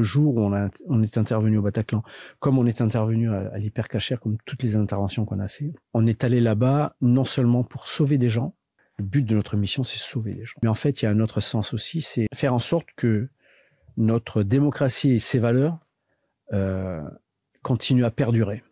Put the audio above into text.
le jour où on, est intervenu au Bataclan, comme on est intervenu à, l'Hyper comme toutes les interventions qu'on a fait, on est allé là-bas non seulement pour sauver des gens, le but de notre mission, c'est sauver des gens. Mais en fait, il y a un autre sens aussi, c'est faire en sorte que notre démocratie et ses valeurs euh, continuent à perdurer.